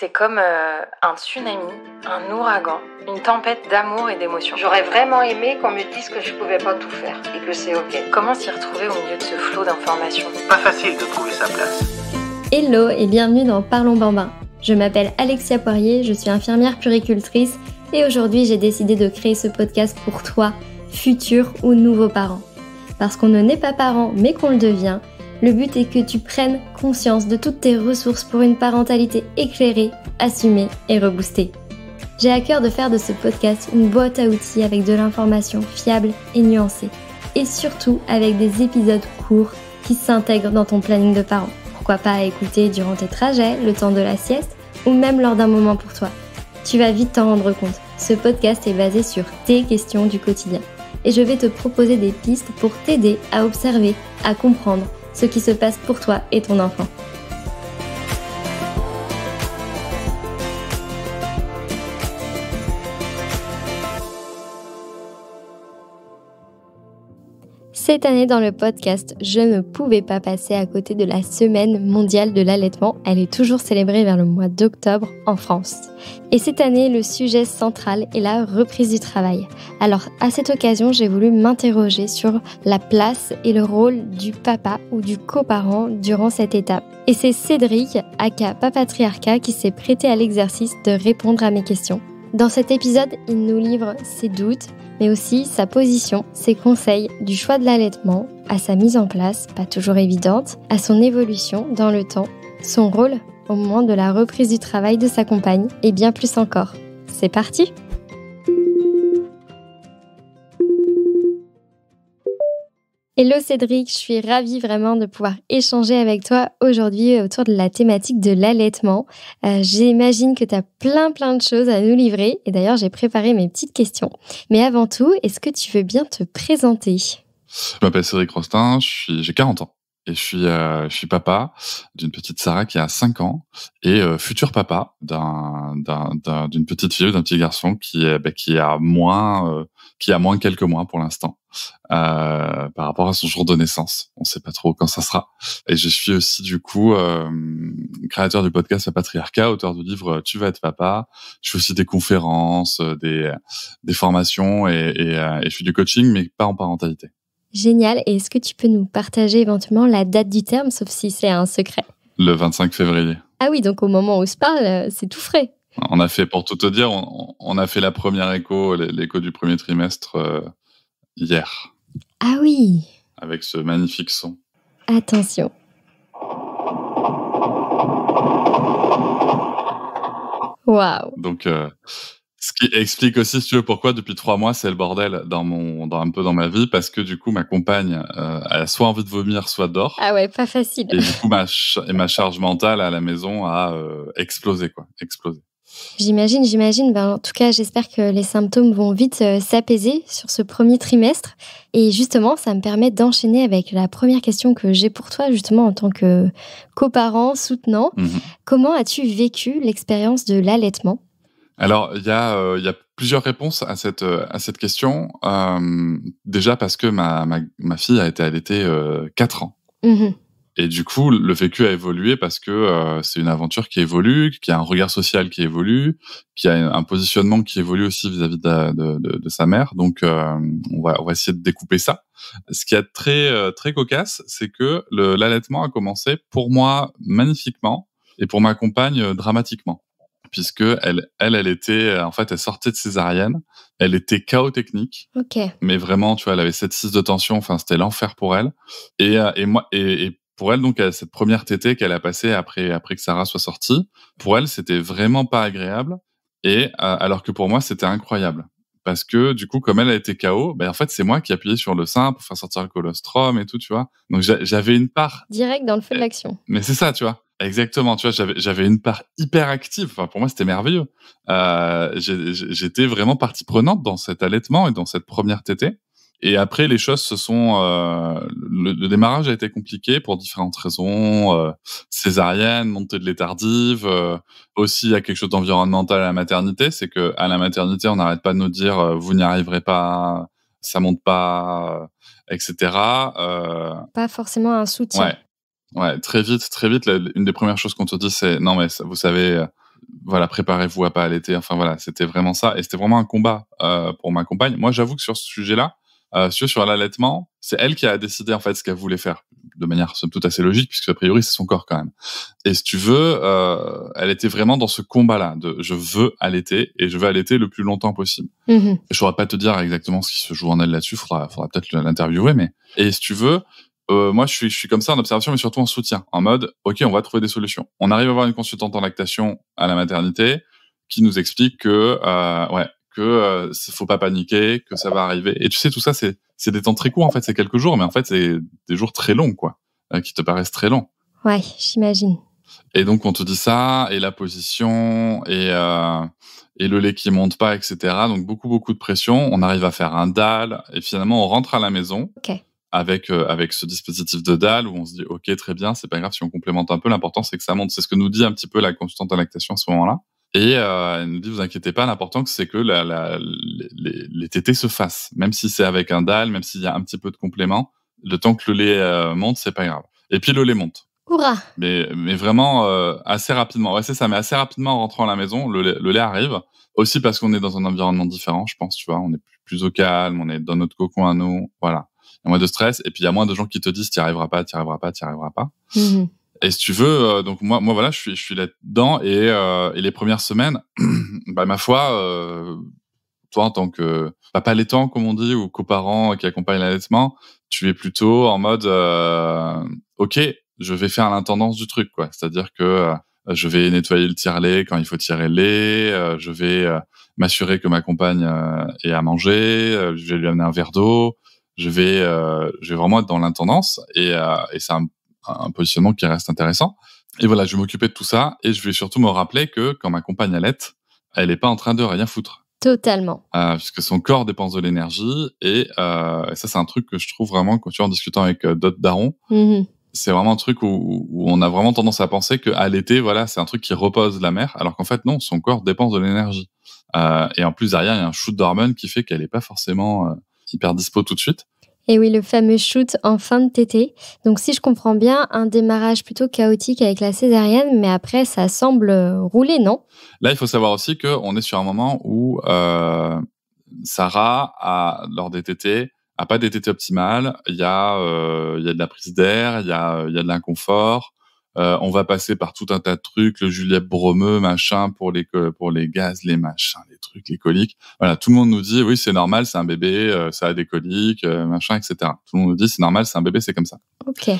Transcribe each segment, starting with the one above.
C'est comme euh, un tsunami, un ouragan, une tempête d'amour et d'émotions. J'aurais vraiment aimé qu'on me dise que je ne pouvais pas tout faire et que c'est ok. Comment s'y retrouver au milieu de ce flot d'informations Pas facile de trouver sa place. Hello et bienvenue dans Parlons Bambin. Je m'appelle Alexia Poirier, je suis infirmière puricultrice et aujourd'hui j'ai décidé de créer ce podcast pour toi, futur ou nouveau parent. Parce qu'on ne naît pas parent mais qu'on le devient le but est que tu prennes conscience de toutes tes ressources pour une parentalité éclairée, assumée et reboostée. J'ai à cœur de faire de ce podcast une boîte à outils avec de l'information fiable et nuancée, et surtout avec des épisodes courts qui s'intègrent dans ton planning de parent. Pourquoi pas écouter durant tes trajets, le temps de la sieste ou même lors d'un moment pour toi. Tu vas vite t'en rendre compte. Ce podcast est basé sur tes questions du quotidien et je vais te proposer des pistes pour t'aider à observer, à comprendre ce qui se passe pour toi et ton enfant. Cette année dans le podcast, je ne pouvais pas passer à côté de la semaine mondiale de l'allaitement. Elle est toujours célébrée vers le mois d'octobre en France. Et cette année, le sujet central est la reprise du travail. Alors à cette occasion, j'ai voulu m'interroger sur la place et le rôle du papa ou du coparent durant cette étape. Et c'est Cédric, aka Patriarca, qui s'est prêté à l'exercice de répondre à mes questions. Dans cet épisode, il nous livre ses doutes, mais aussi sa position, ses conseils du choix de l'allaitement, à sa mise en place, pas toujours évidente, à son évolution dans le temps, son rôle au moment de la reprise du travail de sa compagne et bien plus encore. C'est parti Hello Cédric, je suis ravie vraiment de pouvoir échanger avec toi aujourd'hui autour de la thématique de l'allaitement. Euh, j'imagine que tu as plein plein de choses à nous livrer et d'ailleurs j'ai préparé mes petites questions. Mais avant tout, est-ce que tu veux bien te présenter Je m'appelle Cédric Rostin, j'ai 40 ans et je suis, euh, je suis papa d'une petite Sarah qui a 5 ans et euh, futur papa d'une petite fille, ou d'un petit garçon qui, bah, qui, a moins, qui a moins quelques mois pour l'instant. Euh, par rapport à son jour de naissance. On ne sait pas trop quand ça sera. Et je suis aussi du coup euh, créateur du podcast La Patriarcat, auteur du livre Tu vas être papa. Je fais aussi des conférences, euh, des, formations et, je fais du coaching, mais pas en parentalité. Génial. Et est-ce que tu peux nous partager éventuellement la date du terme, sauf si c'est un secret Le 25 février. Ah oui, donc au moment où on se parle, c'est tout frais. On a fait, pour tout te dire, on, on a fait la première écho, l'écho du premier trimestre hier. Ah oui Avec ce magnifique son. Attention. Waouh Donc, euh, ce qui explique aussi, si tu veux, pourquoi depuis trois mois, c'est le bordel dans mon, un peu dans ma vie, parce que du coup, ma compagne, euh, a soit envie de vomir, soit d'or. Ah ouais, pas facile. Et du coup, ma, charge mentale à la maison a euh, explosé, quoi. Explosé. J'imagine, j'imagine. Ben, en tout cas, j'espère que les symptômes vont vite euh, s'apaiser sur ce premier trimestre. Et justement, ça me permet d'enchaîner avec la première question que j'ai pour toi, justement, en tant que coparent, soutenant. Mhm. Comment as-tu vécu l'expérience de l'allaitement Alors, euh, il y, a plusieurs réponses à cette, euh, question. déjà parce que ma, fille a été allaitée 4 ans. Mhm. Et du coup, le vécu a évolué parce que euh, c'est une aventure qui évolue, qui a un regard social qui évolue, qui a un positionnement qui évolue aussi vis-à-vis de, de, de, sa mère. Donc, euh, on, va, on va essayer de découper ça. Ce qui est très euh, très cocasse, c'est que l'allaitement a commencé pour moi magnifiquement et pour ma compagne dramatiquement, puisque elle, elle, elle était en fait, elle sortait de césarienne, elle était chaos technique. Mais vraiment, tu vois, elle avait cette six de tension. Enfin, c'était l'enfer pour elle. Et, et moi, et, et pour elle, donc, cette première TT qu'elle a passée après, après que Sarah soit sortie, pour elle, c'était vraiment pas agréable. Et euh, alors que pour moi, c'était incroyable. Parce que du coup, comme elle a été KO, ben, en fait, c'est moi qui appuyais sur le sein pour faire sortir le colostrum et tout, tu vois. Donc j'avais une part. Direct dans le feu de eh, l'action. Mais c'est ça, tu vois. Exactement, tu vois, j'avais une part hyper active. Enfin, pour moi, c'était merveilleux. Euh, j'étais vraiment partie prenante dans cet allaitement et dans cette première tétée. Et après, les choses se sont. Euh, le, le, démarrage a été compliqué pour différentes raisons euh, césarienne, montée de lait tardive. Euh, aussi, il y a quelque chose d'environnemental à la maternité, c'est que à la maternité, on n'arrête pas de nous dire vous n'y arriverez pas, ça monte pas, etc. Pas forcément un soutien. Ouais, ouais, très vite, très vite. une des premières choses qu'on te dit, c'est non mais vous savez voilà, préparez-vous à pas allaiter. Enfin voilà, c'était vraiment ça, et c'était vraiment un combat pour ma compagne. Moi, j'avoue que sur ce sujet-là, euh, sur l'allaitement, c'est elle qui a décidé en fait ce qu'elle voulait faire de manière somme toute assez logique puisque a priori c'est son corps quand même. Et si tu veux, euh, elle était vraiment dans ce combat-là de je veux allaiter et je veux allaiter le plus longtemps possible. Mmh je saurais pas te dire exactement ce qui se joue en elle là-dessus, faudra, faudra peut-être l'interviewer, mais et si tu veux. Euh, moi, je suis, je suis comme ça en observation, mais surtout en soutien, en mode, ok, on va trouver des solutions. On arrive à avoir une consultante en lactation à la maternité qui nous explique que, euh, ouais, que euh, faut pas paniquer, que ça va arriver. Et tu sais, tout ça, c'est c'est des temps très courts en fait, c'est quelques jours, mais en fait, c'est des jours très longs quoi, hein, qui te paraissent très longs. Ouais, j'imagine. Et donc on te dit ça, et la position, et euh, et le lait qui monte pas, etc. Donc beaucoup beaucoup de pression. On arrive à faire un dalle, et finalement on rentre à la maison. Avec, euh, avec ce dispositif de dalle où on se dit ok très bien c'est pas grave si on complémente un peu l'important c'est que ça monte c'est ce que nous dit un petit peu la constante à lactation à ce moment-là et euh, elle nous dit, vous inquiétez pas, l'important c'est que la, la, les, les tétés se fassent, même si c'est avec un dalle, même s'il y a un petit peu de complément, le temps que le lait euh, monte, c'est pas grave. Et puis le lait monte. Hourra Mais, vraiment euh, assez rapidement. Ouais, c'est ça, mais assez rapidement en rentrant à la maison, le, lait, arrive. Aussi parce qu'on est dans un environnement différent, je pense, tu vois, on est plus, au calme, on est dans notre cocon à nous, voilà. Il y a moins de stress, et puis il y a moins de gens qui te disent, tu arriveras pas, tu arriveras pas, tu arriveras pas. Mmh et si tu veux, euh, donc moi, moi voilà, je suis, je suis là-dedans et, euh, et, les premières semaines, bah, ma foi, euh, toi en tant que bah, papa laitant, comme on dit, ou coparent qui accompagne l'allaitement, tu es plutôt en mode, ok, je vais faire l'intendance du truc, quoi. C'est-à-dire que je vais nettoyer le tire-lait quand il faut tirer le lait, je vais m'assurer que ma compagne ait à manger, je vais lui amener un verre d'eau, je vais, je vais vraiment être dans l'intendance et, et c'est un positionnement qui reste intéressant. Et voilà, je vais m'occuper de tout ça et je vais surtout me rappeler que quand ma compagne allait, elle n'est pas en train de rien foutre. Totalement. Euh, puisque son corps dépense de l'énergie euh, et, ça, c'est un truc que je trouve vraiment quand tu es en discutant avec euh, d'autres darons. Mm-hmm. C'est vraiment un truc où, on a vraiment tendance à penser qu'à l'été, voilà, c'est un truc qui repose la mer, alors qu'en fait non, son corps dépense de l'énergie. et en plus derrière, il y a un shoot d'hormones qui fait qu'elle n'est pas forcément hyper dispo tout de suite. Et oui, le fameux shoot en fin de TT. Donc si je comprends bien, un démarrage plutôt chaotique avec la césarienne, mais après ça semble euh, rouler, non Là, il faut savoir aussi qu'on est sur un moment où euh, Sarah, lors des TT n'a pas des TT optimales. Il y, a, euh, y a de la prise d'air, il y a, il y a de l'inconfort. Euh, on va passer par tout un tas de trucs, le Juliette Bromeux, machin, pour les pour les gaz, les machins, les trucs, les coliques. Voilà, tout le monde nous dit oui, c'est normal, c'est un bébé, euh, ça a des coliques, euh, machin, etc. Tout le monde nous dit c'est normal, c'est un bébé, c'est comme ça. Ok.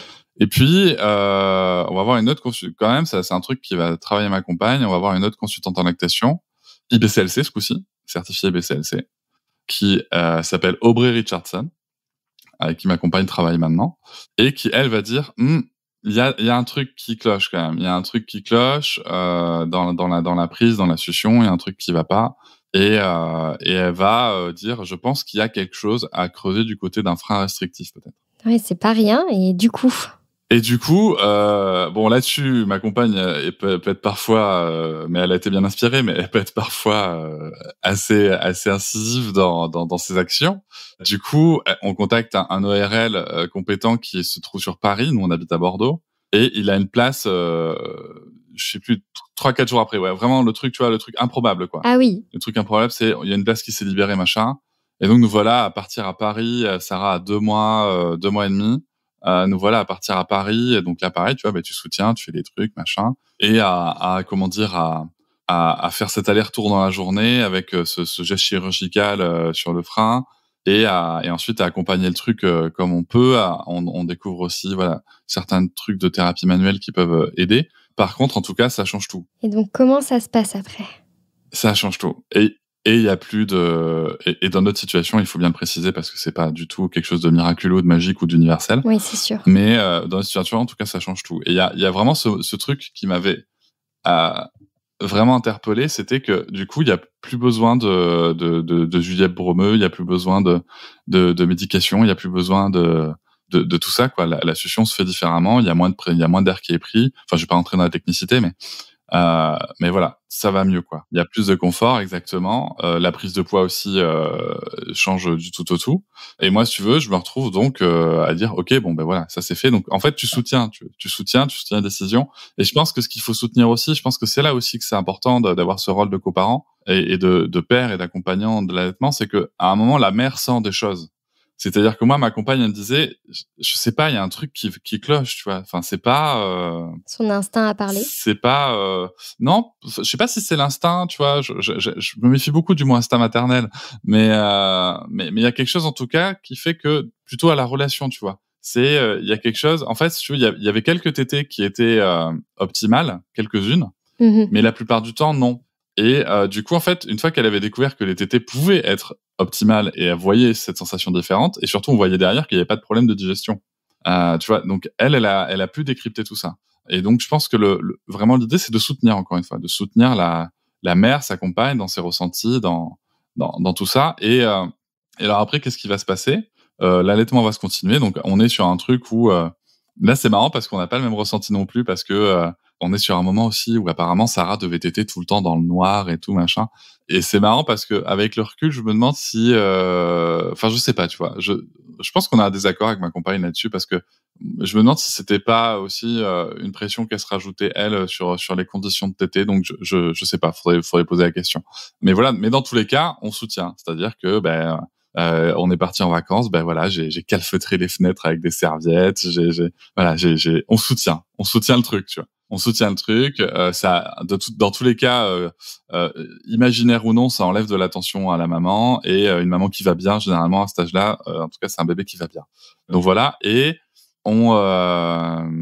Et puis, on va avoir une autre consultante, quand même, ça c'est un truc qui va travailler ma compagne, on va avoir une autre consultante en lactation, IBCLC ce coup-ci, certifiée IBCLC, qui s'appelle Aubrey Richardson, avec qui ma compagne travaille maintenant, et qui, elle, va dire, hmm, il y a, un truc qui cloche quand même. Il y a un truc qui cloche euh, dans, la, dans la prise, dans la suction. Il y a un truc qui va pas. Et, euh, et elle va euh, dire, je pense qu'il y a quelque chose à creuser du côté d'un frein restrictif peut-être. Oui, c'est pas rien. Et du coup, et du coup, euh, bon là-dessus, ma compagne euh, peut, être parfois, euh, mais elle a été bien inspirée, mais elle peut être parfois euh, assez assez incisive dans, dans, dans, ses actions. Du coup, on contacte un, ORL compétent qui se trouve sur Paris. Nous, on habite à Bordeaux, et il a une place. Euh, je sais plus trois quatre jours après. Ouais, vraiment le truc, tu vois, le truc improbable quoi. Ah oui. Le truc improbable, c'est il y a une place qui s'est libérée machin. Et donc nous voilà à partir à Paris. Sarah a deux mois, deux mois et demi euh, nous voilà à partir à Paris. donc là, pareil, tu vois, bah, tu soutiens, tu fais des trucs, machin. Et à, à comment dire, à, à, faire cet aller-retour dans la journée avec euh, ce, ce geste chirurgical euh, sur le frein. Et, à, ensuite à accompagner le truc comme on peut. on, on, découvre aussi voilà certains trucs de thérapie manuelle qui peuvent aider. Par contre, en tout cas, ça change tout. Et donc, comment ça se passe après Ça change tout. Et et il y a plus de et, dans notre situation, il faut bien le préciser parce que c'est pas du tout quelque chose de miraculeux, de magique ou d'universel. Oui, c'est sûr. Mais euh, dans notre situation, en tout cas, ça change tout. Et il y a, y a, vraiment ce, ce truc qui m'avait euh, vraiment interpellé, c'était que du coup, il y a plus besoin de de, de, de Juliette Bromeux, il y a plus besoin de de, de médication, il y a plus besoin de de, de, tout ça quoi la, la se fait différemment il y a moins de il y a moins d'air qui est pris enfin je vais pas rentrer dans la technicité mais euh, mais voilà, ça va mieux quoi. Il y a plus de confort exactement. Euh, la prise de poids aussi euh, change du tout au tout. Et moi, si tu veux, je me retrouve donc à dire ok, bon ben voilà, ça c'est fait. Donc en fait, tu soutiens, tu, soutiens, tu soutiens la décision. Et je pense que ce qu'il faut soutenir aussi, je pense que c'est là aussi que c'est important d'avoir ce rôle de coparent et, et de, père et d'accompagnant de l'allaitement, c'est que à un moment la mère sent des choses. C'est-à-dire que moi, ma compagne, elle me disait, je sais pas, il y a un truc qui, qui cloche, tu vois. Enfin, c'est pas. Euh, Son instinct à parler. C'est pas. Euh, non, je sais pas si c'est l'instinct, tu vois. Je, je, je, me méfie beaucoup du mot instinct maternel, euh, mais mais il y a quelque chose en tout cas qui fait que plutôt à la relation, tu vois. C'est il y a quelque chose. En fait, tu veux, il y, avait quelques tétés qui étaient optimales, quelques-unes, mmh mais la plupart du temps non. Et du coup, en fait, une fois qu'elle avait découvert que les tétés pouvaient être optimale et elle voyait cette sensation différente. Et surtout, on voyait derrière qu'il n'y avait pas de problème de digestion. Euh, tu vois, donc elle, elle a, elle a pu décrypter tout ça. Et donc, je pense que le, vraiment l'idée, c'est de soutenir encore une fois, de soutenir la, la mère, sa compagne dans ses ressentis, dans, dans, dans tout ça. Et, euh, et alors après, qu'est-ce qui va se passer euh, L'allaitement va se continuer. Donc, on est sur un truc où euh, là, c'est marrant parce qu'on n'a pas le même ressenti non plus parce que euh, on est sur un moment aussi où apparemment Sarah devait têter tout le temps dans le noir et tout machin. Et c'est marrant parce que avec le recul, je me demande si, euh, enfin, je sais pas, tu vois. Je, je pense qu'on a un désaccord avec ma compagne là-dessus parce que je me demande si c'était pas aussi euh, une pression qu'elle se rajoutait elle sur sur les conditions de TT. Donc je, je, je sais pas, faudrait faudrait poser la question. Mais voilà, mais dans tous les cas, on soutient, c'est-à-dire que ben euh, on est parti en vacances, ben voilà, j'ai, j'ai calfeutré les fenêtres avec des serviettes, j'ai, j'ai voilà, j'ai, j'ai, on soutient, on soutient le truc, tu vois on soutient le truc. Euh, ça, dans tous les cas, euh, euh, imaginaire ou non, ça enlève de l'attention à la maman et une maman qui va bien généralement à cet âge-là. en tout cas, c'est un bébé qui va bien. Donc voilà. Et on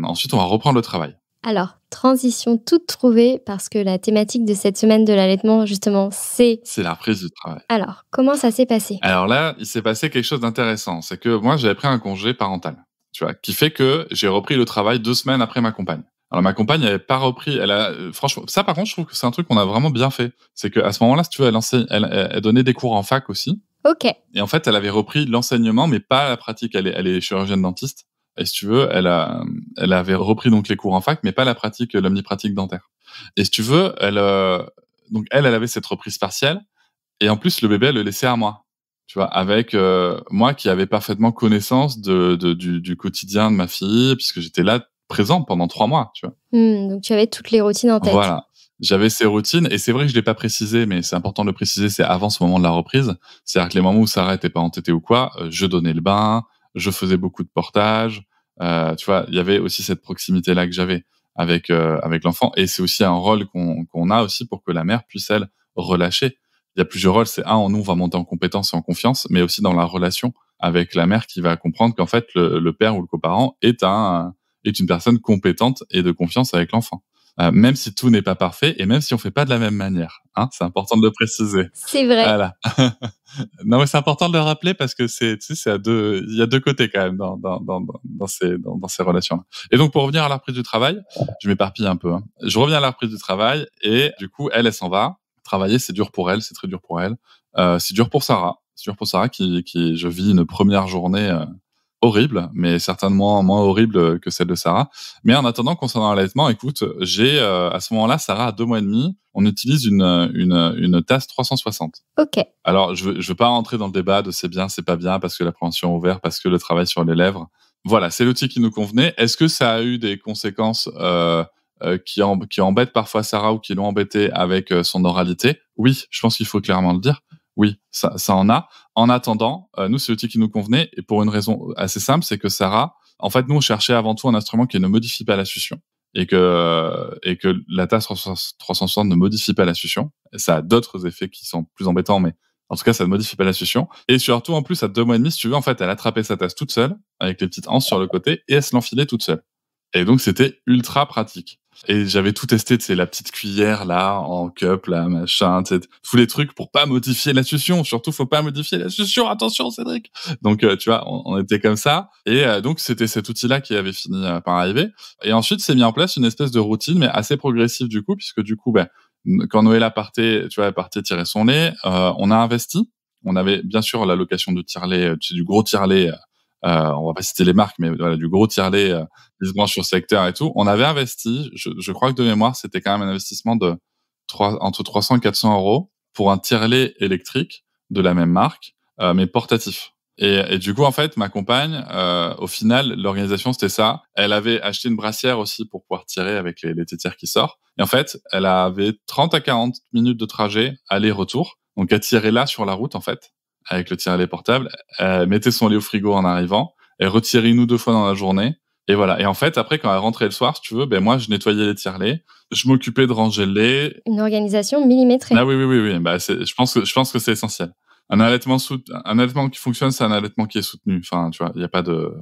ensuite on va reprendre le travail. Alors, transition toute trouvée parce que la thématique de cette semaine de l'allaitement, justement, c'est... C'est la reprise du travail. Alors, comment ça s'est passé Alors là, il s'est passé quelque chose d'intéressant. C'est que moi, j'avais pris un congé parental, tu vois, qui fait que j'ai repris le travail deux semaines après ma compagne. Alors ma compagne n'avait pas repris. Elle a euh, franchement ça par contre je trouve que c'est un truc qu'on a vraiment bien fait. C'est que à ce moment-là si tu veux elle, enseigne, elle, elle, donnait des cours en fac aussi. Ok. Et en fait elle avait repris l'enseignement mais pas la pratique. Elle est, elle est chirurgienne dentiste et si tu veux elle a elle avait repris donc les cours en fac mais pas la pratique l'omnipratique dentaire. Et si tu veux elle euh, donc elle elle avait cette reprise partielle et en plus le bébé elle le laissait à moi tu vois, avec euh, moi qui avait parfaitement connaissance de, du, quotidien de ma fille, puisque j'étais là présent pendant trois mois, tu vois. Hmm, donc tu avais toutes les routines en tête. Voilà. J'avais ces routines et c'est vrai que je l'ai pas précisé, mais c'est important de le préciser, c'est avant ce moment de la reprise. C'est-à-dire que les moments où Sarah n'était pas entêté ou quoi, euh, je donnais le bain, je faisais beaucoup de portage. Euh, tu vois, il y avait aussi cette proximité là que j'avais avec euh, avec l'enfant et c'est aussi un rôle qu'on a aussi pour que la mère puisse elle relâcher. Il y a plusieurs rôles, c'est un en nous on va monter en compétence et en confiance, mais aussi dans la relation avec la mère qui va comprendre qu'en fait le, le père ou le coparent est un est une personne compétente et de confiance avec l'enfant. Euh, même si tout n'est pas parfait et même si on fait pas de la même manière. Hein, c'est important de le préciser. C'est vrai. Voilà. non, mais c'est important de le rappeler parce que c'est, tu sais, à deux, il y a deux côtés quand même dans, dans, dans, ces, dans, ces relations-là. Et donc, pour revenir à la reprise du travail, je m'éparpille un peu. Hein. Je reviens à la reprise du travail et du coup, elle, elle s'en va. Travailler, c'est dur pour elle, c'est très dur pour elle. Euh, c'est dur pour Sarah. C'est dur pour Sarah qui, qui, je vis une première journée. Euh, horrible, mais certainement moins horrible que celle de Sarah. Mais en attendant, concernant l'allaitement, écoute, j'ai euh, à ce moment-là, Sarah a deux mois et demi, on utilise une, une, tasse 360. Ok. Alors, je ne veux, pas rentrer dans le débat de c'est bien, c'est pas bien, parce que l'appréhension ouverte, parce que le travail sur les lèvres. Voilà, c'est l'outil qui nous convenait. Est-ce que ça a eu des conséquences euh, euh, qui, qui embêtent parfois Sarah ou qui l'ont embêtée avec son oralité Oui, je pense qu'il faut clairement le dire. Oui, ça, ça en a. En attendant, euh, nous, c'est l'outil qui nous convenait, et pour une raison assez simple, c'est que Sarah, en fait, nous, on cherchait avant tout un instrument qui ne modifie pas la succion, et que, et que la tasse 360 ne modifie pas la succion. ça a d'autres effets qui sont plus embêtants, mais en tout cas, ça ne modifie pas la succion. Et surtout, en plus, à deux mois et demi, si tu veux, en fait, elle attrapait sa tasse toute seule, avec les petites anses sur le côté, et elle se l'enfilait toute seule. Et donc, c'était ultra pratique. Et j'avais tout testé, c'est la petite cuillère là, en cup là, machin, tous les trucs pour pas modifier la succion. Surtout, faut pas modifier la succion. Attention, Cédric. Donc, euh, tu vois, on, était comme ça. Et euh, donc, c'était cet outil-là qui avait fini euh, par arriver. Et ensuite, c'est mis en place une espèce de routine, mais assez progressive du coup, puisque du coup, ben, quand a partait, tu vois, elle tirer son lait, on a investi. On avait bien sûr la location de tire c'est du gros tire euh, on va pas citer les marques, mais voilà, du gros tirelet, euh, sur secteur et tout. On avait investi, je, crois que de mémoire, c'était quand même un investissement de entre 300 et 400 euros pour un tirelet électrique de la même marque, euh, mais portatif. Et, du coup, en fait, ma compagne, euh, au final, l'organisation, c'était ça. Elle avait acheté une brassière aussi pour pouvoir tirer avec les, les qui sortent. Et en fait, elle avait 30 à 40 minutes de trajet aller-retour. Donc, à tirer là sur la route, en fait, avec le tire-lait portable, euh, mettez son lit au frigo en arrivant, et retirez nous deux fois dans la journée. Et voilà. Et en fait, après, quand elle rentrait le soir, si tu veux, ben moi, je nettoyais les tire-laits, je m'occupais de ranger le lait. Une organisation millimétrée. Ah oui, oui, oui, oui. Bah, je pense que je pense que c'est essentiel. Un allaitement un allaitement qui fonctionne, c'est un allaitement qui est soutenu. Enfin, tu vois, il n'y a pas de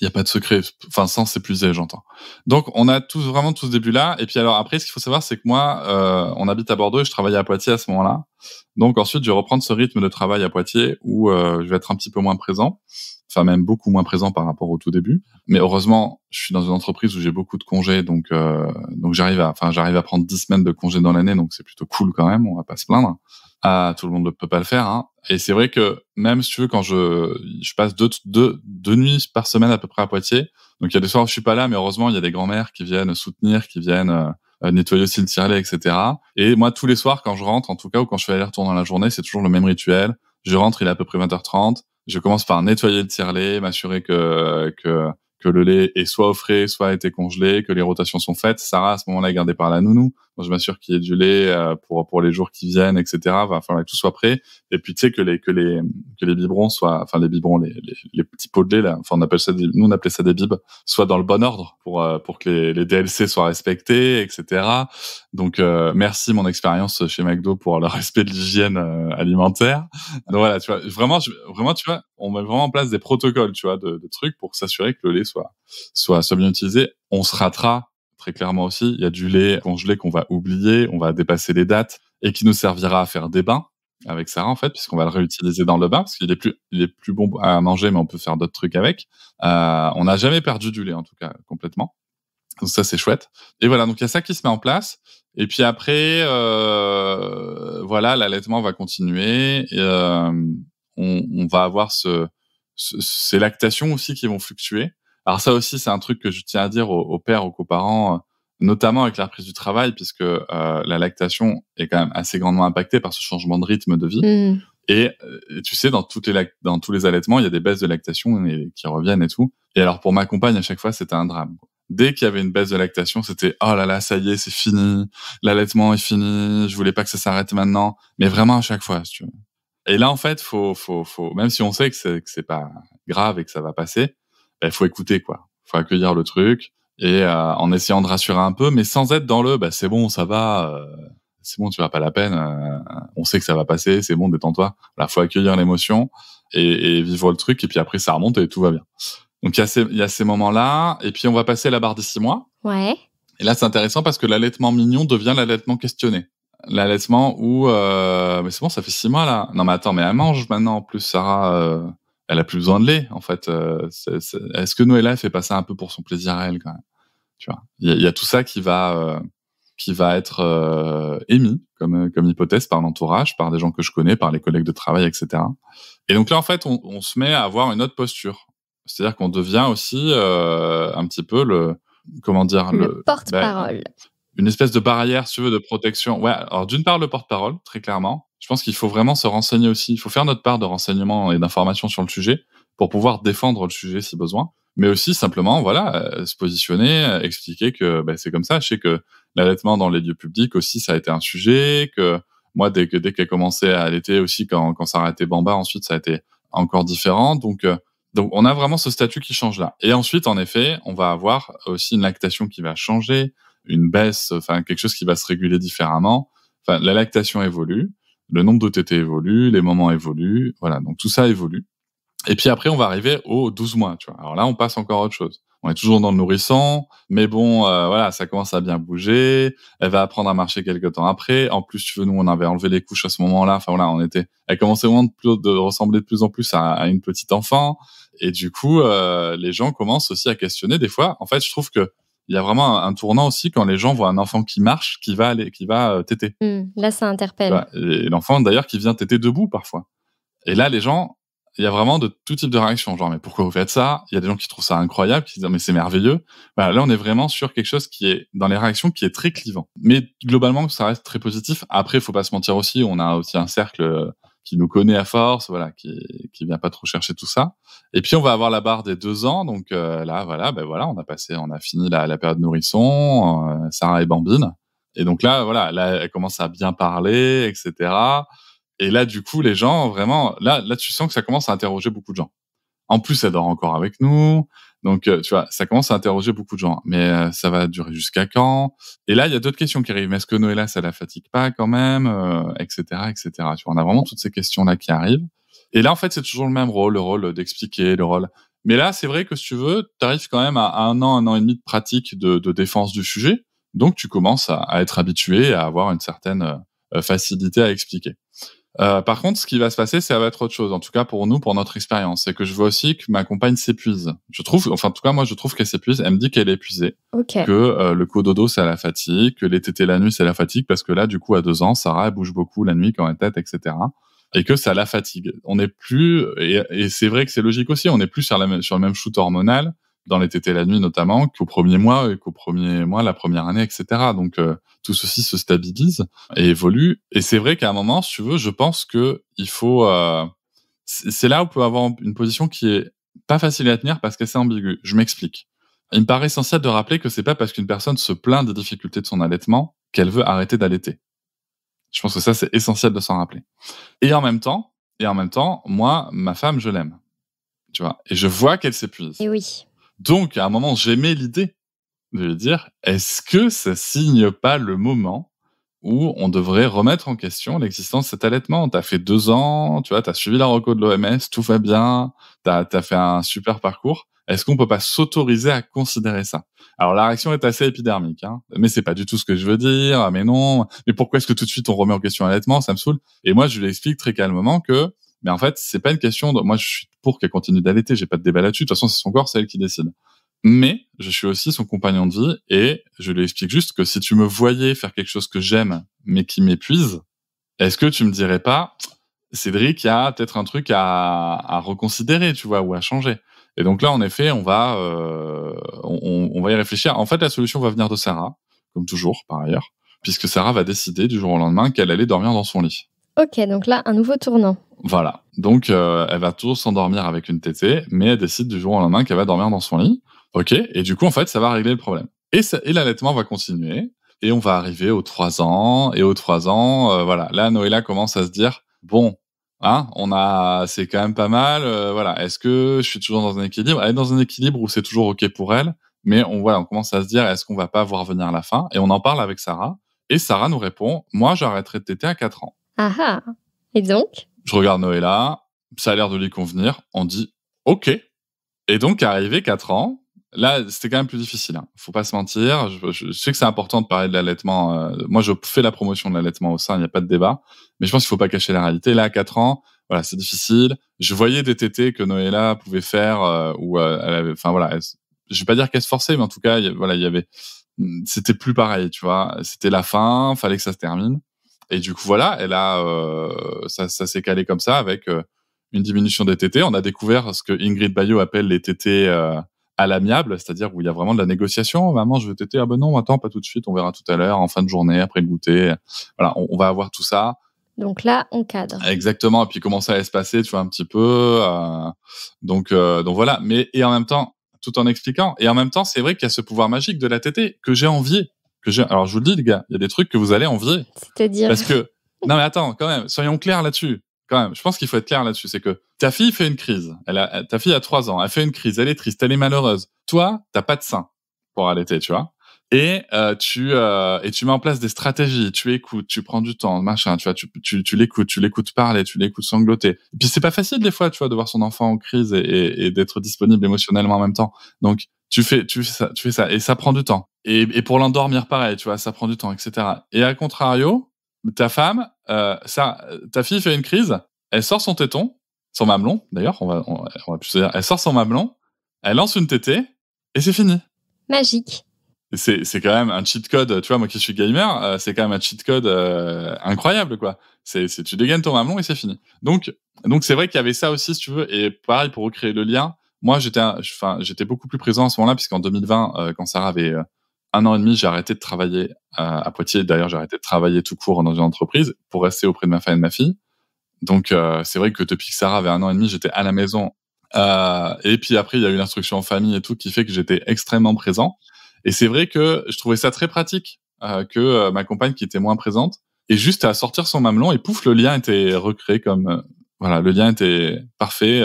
il n'y a pas de secret. Enfin, sans c'est plus j'entends. Donc, on a tous vraiment tous ce début-là. Et puis, alors, après, ce qu'il faut savoir, c'est que moi, euh, on habite à Bordeaux et je travaillais à Poitiers à ce moment-là. Donc, ensuite, je vais reprendre ce rythme de travail à Poitiers où euh, je vais être un petit peu moins présent enfin même beaucoup moins présent par rapport au tout début. Mais heureusement, je suis dans une entreprise où j'ai beaucoup de congés, donc euh, donc j'arrive à, enfin j'arrive à prendre 10 semaines de congés dans l'année, donc c'est plutôt cool quand même. On va pas se plaindre. Ah, tout le monde ne peut pas le faire. Hein. Et c'est vrai que même si tu veux, quand je je passe deux deux deux nuits par semaine à peu près à Poitiers, donc il y a des soirs où je suis pas là, mais heureusement il y a des grands-mères qui viennent soutenir, qui viennent euh, nettoyer aussi le tirelet, etc. Et moi, tous les soirs, quand je rentre, en tout cas, ou quand je fais aller-retour dans la journée, c'est toujours le même rituel. Je rentre, il est à peu près 20h30 je commence par nettoyer le tiers-lait, m'assurer que, que, que le lait est soit au frais, soit été congelé, que les rotations sont faites. Sarah, à ce moment-là, est gardée par la nounou je m'assure qu'il y ait du lait euh, pour pour les jours qui viennent, etc. enfin, que tout soit prêt. Et puis tu sais que les que les que les biberons soient, enfin les biberons, les, les, petits pots de lait là, enfin on appelle ça, nous on appelait ça des bibes, soient dans le bon ordre pour euh, pour que les, les DLC soient respectés, etc. Donc euh, merci mon expérience chez McDo pour le respect de l'hygiène alimentaire. Donc voilà, tu vois, vraiment, vraiment tu vois, on met vraiment en place des protocoles, tu vois, de, de trucs pour s'assurer que le lait soit soit soit bien utilisé. On se ratera très clairement aussi. Il y a du lait congelé qu'on va oublier, on va dépasser les dates et qui nous servira à faire des bains avec ça en fait, puisqu'on va le réutiliser dans le bain, parce qu'il est plus, il plus bon à manger, mais on peut faire d'autres trucs avec. Euh, on n'a jamais perdu du lait en tout cas complètement. Donc ça c'est chouette. Et voilà, donc il y a ça qui se met en place. Et puis après, euh, voilà, l'allaitement va continuer. Et, euh, on, va avoir ce, ce, ces lactations aussi qui vont fluctuer. Alors ça aussi, c'est un truc que je tiens à dire aux, aux pères, aux coparents, euh, notamment avec la reprise du travail, puisque euh, la lactation est quand même assez grandement impactée par ce changement de rythme de vie. Mm. Euh, et, tu sais, dans, toutes les dans tous les allaitements, il y a des baisses de lactation et, qui reviennent et tout. Et alors pour ma compagne, à chaque fois, c'était un drame. Dès qu'il y avait une baisse de lactation, c'était oh là là, ça y est, c'est fini, l'allaitement est fini, je voulais pas que ça s'arrête maintenant, mais vraiment à chaque fois, tu Et là, en fait, faut, faut, faut, même si on sait que c'est, que c'est pas grave et que ça va passer, il ben, faut écouter quoi, faut accueillir le truc et euh, en essayant de rassurer un peu, mais sans être dans le bah, c'est bon, ça va, euh, c'est bon, tu vas pas la peine, euh, on sait que ça va passer, c'est bon, détends-toi. Il faut accueillir l'émotion et, vivre le truc, et puis après ça remonte et tout va bien. Donc il y a ces, ces moments-là, et puis on va passer la barre des six mois. Ouais. Et là c'est intéressant parce que l'allaitement mignon devient l'allaitement questionné. L'allaitement où mais c'est bon, ça fait six mois là. Non mais attends, mais elle mange maintenant en plus, Sarah elle a plus besoin de lait, en fait. Euh, est-ce que Noël fait passer un peu pour son plaisir à elle quand même Tu vois, il y, a tout ça qui va euh, qui va être euh, émis comme comme hypothèse par l'entourage, par des gens que je connais, par les collègues de travail, etc. Et donc là en fait, on, se met à avoir une autre posture, c'est-à-dire qu'on devient aussi un petit peu le comment dire le, porte-parole. Ben, une espèce de barrière, si tu veux, de protection. Ouais, alors d'une part, le porte-parole, très clairement je pense qu'il faut vraiment se renseigner aussi. Il faut faire notre part de renseignement et d'information sur le sujet pour pouvoir défendre le sujet si besoin. Mais aussi simplement, voilà, euh, se positionner, euh, expliquer que ben, c'est comme ça. Je sais que l'allaitement dans les lieux publics aussi, ça a été un sujet. Que moi, dès que dès qu'elle commençait à allaiter aussi, quand quand ça arrêtait Bamba, ensuite ça a été encore différent. Donc euh, donc on a vraiment ce statut qui change là. Et ensuite, en effet, on va avoir aussi une lactation qui va changer, une baisse, enfin quelque chose qui va se réguler différemment. Enfin, la lactation évolue le nombre de évolue, les moments évoluent, voilà, donc tout ça évolue. Et puis après, on va arriver aux 12 mois, tu vois. Alors là, on passe encore à autre chose. On est toujours dans le nourrisson, mais bon, euh, voilà, ça commence à bien bouger. Elle va apprendre à marcher quelques temps après. En plus, tu veux, nous, on avait enlevé les couches à ce moment-là. Enfin voilà, on était. Elle commençait vraiment de, de ressembler de plus en plus à, une petite enfant. Et du coup, euh, les gens commencent aussi à questionner des fois. En fait, je trouve que il y a vraiment un, tournant aussi quand les gens voient un enfant qui marche, qui va aller, qui va euh, téter. Mmh, là, ça interpelle. Et, l'enfant d'ailleurs qui vient téter debout parfois. Et là, les gens, il y a vraiment de tout type de réactions. Genre, mais pourquoi vous faites ça Il y a des gens qui trouvent ça incroyable, qui disent, mais c'est merveilleux. là, on est vraiment sur quelque chose qui est, dans les réactions, qui est très clivant. Mais globalement, ça reste très positif. Après, il faut pas se mentir aussi, on a aussi un cercle euh, qui nous connaît à force, voilà, qui, qui vient pas trop chercher tout ça. Et puis on va avoir la barre des deux ans, donc euh, là, voilà, ben voilà, on a passé, on a fini la, la période nourrisson, euh, Sarah et Bambine. Et donc là, voilà, là, elle commence à bien parler, etc. Et là, du coup, les gens, vraiment, là, là, tu sens que ça commence à interroger beaucoup de gens. En plus, elle dort encore avec nous. Donc, euh, tu vois, ça commence à interroger beaucoup de gens. Hein. Mais euh, ça va durer jusqu'à quand Et là, il y a d'autres questions qui arrivent. Est-ce que Noëlla, ça la fatigue pas quand même Etc. Euh, Etc. Tu vois, on a vraiment toutes ces questions-là qui arrivent. Et là, en fait, c'est toujours le même rôle, le rôle d'expliquer, le rôle. Mais là, c'est vrai que si tu veux, tu arrives quand même à un an, un an et demi de pratique de, défense du sujet. Donc, tu commences à, à être habitué, à avoir une certaine facilité à expliquer. Euh, par contre, ce qui va se passer, ça va être autre chose. En tout cas, pour nous, pour notre expérience, c'est que je vois aussi que ma compagne s'épuise. Je trouve, enfin, en tout cas, moi, je trouve qu'elle s'épuise. Elle me dit qu'elle est épuisée, que euh, le cododo, c'est la fatigue, que les tétés la nuit, c'est la fatigue, parce que là, du coup, à deux ans, Sarah elle bouge beaucoup la nuit quand elle tête, etc. Et que ça la fatigue. On n'est plus, et, c'est vrai que c'est logique aussi, on n'est plus sur, la, sur le même shoot hormonal dans les tétés la nuit notamment qu'au premier mois et qu'au premier mois, la première année, etc. Donc euh, tout ceci se stabilise et évolue. Et c'est vrai qu'à un moment, si tu veux, je pense que il faut. Euh, c'est là où on peut avoir une position qui est pas facile à tenir parce qu'elle est ambiguë. Je m'explique. Il me paraît essentiel de rappeler que c'est pas parce qu'une personne se plaint des difficultés de son allaitement qu'elle veut arrêter d'allaiter. Je pense que ça c'est essentiel de s'en rappeler. Et en même temps, et en même temps, moi, ma femme, je l'aime. Tu vois, et je vois qu'elle s'épuise. Et oui. Donc, à un moment, j'aimais l'idée de lui dire, est-ce que ça signe pas le moment où on devrait remettre en question l'existence de cet allaitement. T'as fait deux ans, tu vois, t'as suivi la reco de l'OMS, tout va bien, t'as as fait un super parcours. Est-ce qu'on peut pas s'autoriser à considérer ça Alors la réaction est assez épidermique, hein. mais c'est pas du tout ce que je veux dire. Mais non, mais pourquoi est-ce que tout de suite on remet en question l'allaitement Ça me saoule. Et moi, je lui explique très calmement que, mais en fait, c'est pas une question. De... Moi, je suis pour qu'elle continue d'allaiter. J'ai pas de débat là-dessus. De toute façon, c'est son corps, c'est elle qui décide. Mais je suis aussi son compagnon de vie et je lui explique juste que si tu me voyais faire quelque chose que j'aime mais qui m'épuise, est-ce que tu me dirais pas, Cédric, il y a peut-être un truc à, reconsidérer, tu vois, ou à changer. Et donc là, en effet, on va, euh, on, va y réfléchir. En fait, la solution va venir de Sarah, comme toujours, par ailleurs, puisque Sarah va décider du jour au lendemain qu'elle allait dormir dans son lit. Ok, donc là, un nouveau tournant. Voilà. Donc, euh, elle va toujours s'endormir avec une tétée, mais elle décide du jour au lendemain qu'elle va dormir dans son lit. Ok. Et du coup, en fait, ça va régler le problème. Et, et l'allaitement va continuer. Et on va arriver aux trois ans. Et aux trois ans, euh, voilà. Là, Noëlla commence à se dire, bon, Hein, on a, c'est quand même pas mal. Euh, voilà. Est-ce que je suis toujours dans un équilibre Elle est dans un équilibre où c'est toujours ok pour elle, mais on voilà, on commence à se dire est-ce qu'on va pas voir venir la fin Et on en parle avec Sarah. Et Sarah nous répond moi j'arrêterai de téter à quatre ans. Ah ah Et donc Je regarde Noëlla, ça a l'air de lui convenir, on dit OK. Et donc, arrivé 4 ans, là, c'était quand même plus difficile. Hein. Faut pas se mentir. Je, sais que c'est important de parler de l'allaitement. Euh, moi, je fais la promotion de l'allaitement au sein, il n'y a pas de débat. Mais je pense qu'il faut pas cacher la réalité. Là, à 4 ans, voilà, c'est difficile. Je voyais des tétés que Noëlla pouvait faire, euh, ou euh, elle avait, enfin voilà, je vais pas dire qu'elle se forçait, mais en tout cas, voilà, il y avait, hmm, c'était plus pareil, tu vois. C'était la fin, fallait que ça se termine. Et du coup, voilà, elle a, euh, ça, ça s'est calé comme ça avec euh, une diminution des TT. On a découvert ce que Ingrid Bayot appelle les TT euh, à l'amiable, c'est-à-dire où il y a vraiment de la négociation. Oh, maman, je veux TT. Ah ben non, attends, pas tout de suite. On verra tout à l'heure, en fin de journée, après le goûter. Voilà, on, va avoir tout ça. Donc là, on cadre. Exactement. Et puis comment commencer à passer, tu vois, un petit peu. donc, donc voilà. Mais et en même temps, tout en expliquant. Et en même temps, c'est vrai qu'il y a ce pouvoir magique de la TT que j'ai envie... Alors, je vous le dis, les gars, il y a des trucs que vous allez envier. C'est-à-dire. Parce que, non, mais attends, quand même, soyons clairs là-dessus. Quand même, je pense qu'il faut être clair là-dessus. C'est que ta fille fait une crise. Elle a, ta fille a trois ans. Elle fait une crise. Elle est triste. Elle est malheureuse. Toi, t'as pas de sein pour allaiter, tu vois. Et euh, tu euh, et tu mets en place des stratégies. Tu écoutes, tu prends du temps, machin. Tu vois, tu tu, l'écoutes, tu l'écoutes parler, tu l'écoutes sangloter. Et puis c'est pas facile des fois, tu vois, de voir son enfant en crise et, et d'être disponible émotionnellement en même temps. Donc tu fais, tu fais ça, tu fais ça, et ça prend du temps. Et, pour l'endormir, pareil, tu vois, ça prend du temps, etc. Et à contrario, ta femme, euh, ça, ta fille fait une crise, elle sort son téton, son mamelon, d'ailleurs, on va, on, va plus dire, elle sort son mamelon, elle lance une tétée, et c'est fini. Magique. C'est, c'est quand même un cheat code, tu vois, moi qui suis gamer, euh, c'est quand même un cheat code euh, incroyable, quoi. C'est, c'est, tu dégaines ton mamelon et c'est fini. Donc, donc c'est vrai qu'il y avait ça aussi, si tu veux, et pareil, pour recréer le lien, moi, j'étais, enfin, j'étais beaucoup plus présent à ce moment-là, puisqu'en 2020, euh, quand Sarah avait euh, un an et demi, j'ai arrêté de travailler euh, à, Poitiers. D'ailleurs, j'ai arrêté de travailler tout court dans une entreprise pour rester auprès de ma femme et de ma fille. Donc, c'est vrai que depuis que Sarah avait un an et demi, j'étais à la maison. et puis après, il y a eu l'instruction en famille et tout qui fait que j'étais extrêmement présent. Et c'est vrai que je trouvais ça très pratique que ma compagne qui était moins présente et juste à sortir son mamelon et pouf, le lien était recréé comme voilà, le lien était parfait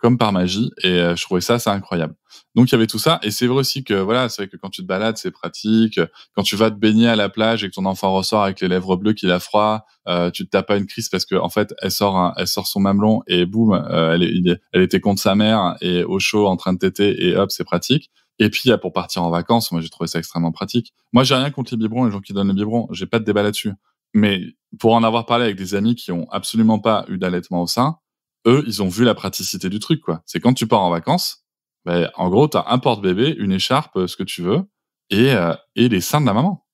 comme par magie. Et euh, je trouvais ça, c'est incroyable. Donc il y avait tout ça. Et c'est vrai aussi que voilà, c'est vrai que quand tu te balades, c'est pratique. Quand tu vas te baigner à la plage et que ton enfant ressort avec les lèvres bleues qu'il a froid, euh, tu te tapes pas une crise parce que en fait, elle sort, elle sort son mamelon et boum, euh, elle, était contre sa mère et au chaud en train de téter et hop, c'est pratique. Et puis pour partir en vacances, moi j'ai trouvé ça extrêmement pratique. Moi j'ai rien contre les biberons, les gens qui donnent les biberons, j'ai pas de débat là-dessus. Mais pour en avoir parlé avec des amis qui ont absolument pas eu d'allaitement au sein, eux, ils ont vu la praticité du truc, quoi. C'est quand tu pars en vacances, ben, en gros, t'as un porte-bébé, une écharpe, euh, ce que tu veux, et, euh, et les seins de la maman.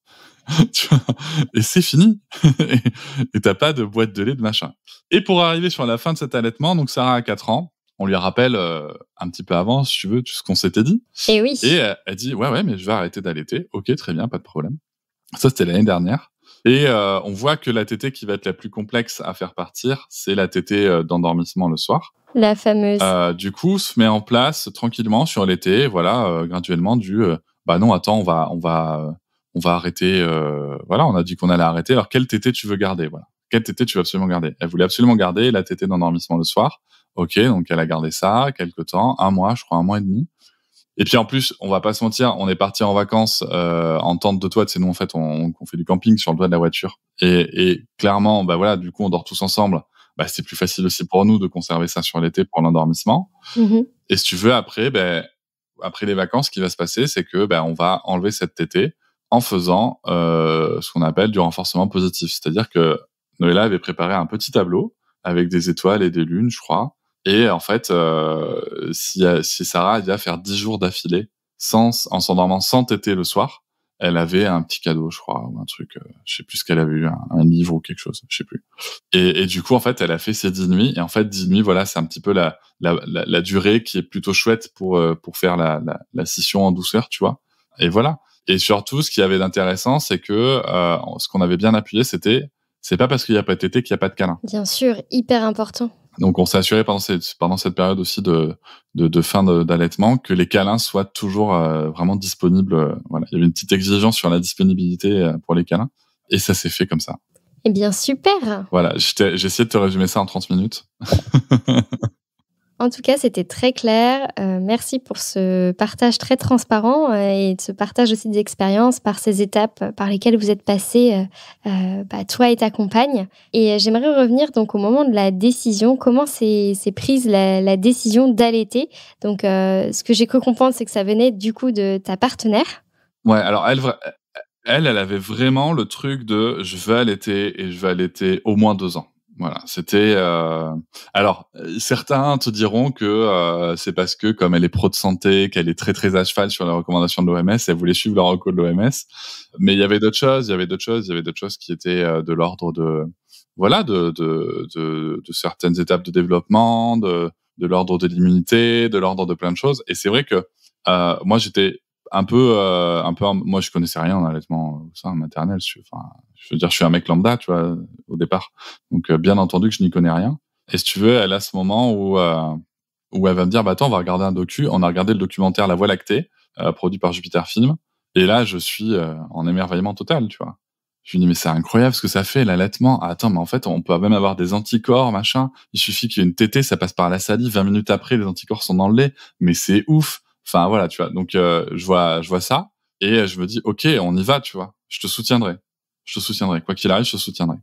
et c'est fini. et t'as pas de boîte de lait, de machin. Et pour arriver sur la fin de cet allaitement, donc Sarah a 4 ans, on lui rappelle euh, un petit peu avant, si tu veux, tout ce qu'on s'était dit. Et eh oui. Et elle dit, ouais, ouais, mais je vais arrêter d'allaiter. Ok, très bien, pas de problème. Ça, c'était l'année dernière. Et euh, on voit que la TT qui va être la plus complexe à faire partir, c'est la TT euh, d'endormissement le soir. La fameuse. Euh, du coup, se met en place tranquillement sur l'été, voilà, graduellement du bah non, attends, on va on va on va arrêter voilà, on a dit qu'on allait arrêter. Alors quelle TT tu veux garder, voilà. Quelle TT tu veux absolument garder Elle voulait absolument garder la TT d'endormissement le soir. OK, donc elle a gardé ça quelques temps, un mois, je crois un mois et demi. Et puis en plus, on va pas se mentir, on est parti en vacances euh, en tente de toit. C'est nous en fait, on, on, fait du camping sur le doigt de la voiture. Et, et clairement, bah voilà, du coup, on dort tous ensemble. Bah, c'est plus facile aussi pour nous de conserver ça sur l'été pour l'endormissement. Mm-hmm. Et si tu veux, après, ben après les vacances, ce qui va se passer, c'est que ben, on va enlever cette tétée en faisant euh, ce qu'on appelle du renforcement positif. C'est-à-dire que Noëlla avait préparé un petit tableau avec des étoiles et des lunes, je crois, et en fait, euh, si, euh, si, Sarah allait faire 10 jours d'affilée sans en s'endormant sans téter le soir, elle avait un petit cadeau, je crois, ou un truc, euh, je sais plus ce qu'elle avait eu, un, livre ou quelque chose, je sais plus. Et, du coup, en fait, elle a fait ses dix nuits. Et en fait, 10 nuits, voilà, c'est un petit peu la, la, la, durée qui est plutôt chouette pour, pour faire la, la, scission en douceur, tu vois. Et voilà. Et surtout, ce qu'il y avait d'intéressant, c'est que ce qu'on avait bien appuyé, c'était c'est pas parce qu'il n'y a pas de tété qu'il n'y a pas de câlin. Bien sûr, hyper important. Donc, on s'est assuré pendant cette, période aussi de, de, fin d'allaitement que les câlins soient toujours euh, vraiment disponibles. Euh, voilà, il y avait une petite exigence sur la disponibilité euh, pour les câlins, et ça s'est fait comme ça. Eh bien, super Voilà, j'ai essayé de te résumer ça en 30 minutes. En tout cas, c'était très clair. Euh, merci pour ce partage très transparent euh, et ce partage aussi d'expérience par ces étapes par lesquelles vous êtes passés, euh, bah, toi et ta compagne. Et j'aimerais revenir donc au moment de la décision. Comment s'est prise la, décision d'allaiter Donc, ce que j'ai cru comprendre, c'est que ça venait du coup de ta partenaire. Ouais, alors elle, elle, elle avait vraiment le truc de je vais allaiter et je vais allaiter au moins deux ans. Voilà, c'était. Euh... Alors, euh, certains te diront que euh, c'est parce que, comme elle est pro de santé, qu'elle est très très à cheval sur les recommandations de l'OMS, elle voulait suivre la recours de l'OMS. Mais il y avait d'autres choses, il y avait d'autres choses, il y avait d'autres choses qui étaient euh, de l'ordre de, voilà, de de, de, de, certaines étapes de développement, de, de l'ordre de l'immunité, de l'ordre de plein de choses. Et c'est vrai que moi, j'étais un peu, euh, un peu. Moi, je connaissais rien honnêtement ça, maternelle. Je, enfin, je veux dire, je suis un mec lambda, tu vois, au départ. Donc, euh, bien entendu que je n'y connais rien. Et si tu veux, elle a ce moment où euh, où elle va me dire, bah attends, on va regarder un docu. On a regardé le documentaire La Voie Lactée, produit par Jupiter Film. Et là, je suis en émerveillement total, tu vois. Je me dis, mais c'est incroyable ce que ça fait, l'allaitement. Ah, attends, mais en fait, on peut même avoir des anticorps, machin. Il suffit qu'il y ait une tétée, ça passe par la salive. 20 minutes après, les anticorps sont dans le lait. Mais c'est ouf. Enfin voilà, tu vois. Donc euh, je vois, je vois ça et je me dis ok, on y va, tu vois. Je te soutiendrai, je te soutiendrai, quoi qu'il arrive, je te soutiendrai.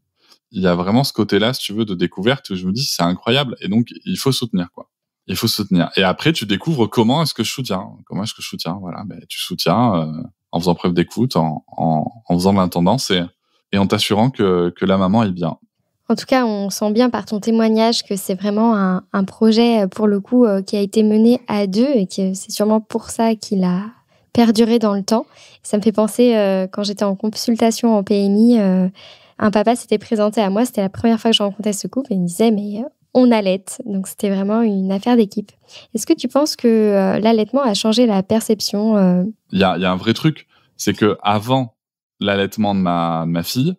Il y a vraiment ce côté-là, si tu veux, de découverte où je me dis c'est incroyable et donc il faut soutenir quoi. Il faut soutenir. Et après tu découvres comment est-ce que je soutiens, comment est-ce que je soutiens. Voilà, mais ben, tu soutiens euh, en faisant preuve d'écoute, en, en, en faisant de l'intendance et, et en t'assurant que, que la maman est bien. En tout cas, on sent bien par ton témoignage que c'est vraiment un, projet, euh, pour le coup, euh, qui a été mené à deux et que c'est sûrement pour ça qu'il a perduré dans le temps. Ça me fait penser, euh, quand j'étais en consultation en PMI, un papa s'était présenté à moi, c'était la première fois que je rencontrais ce couple, et il me disait, mais on allait. Donc c'était vraiment une affaire d'équipe. Est-ce que tu penses que l'allaitement a changé la perception Il y, a un vrai truc, c'est que avant l'allaitement de ma fille,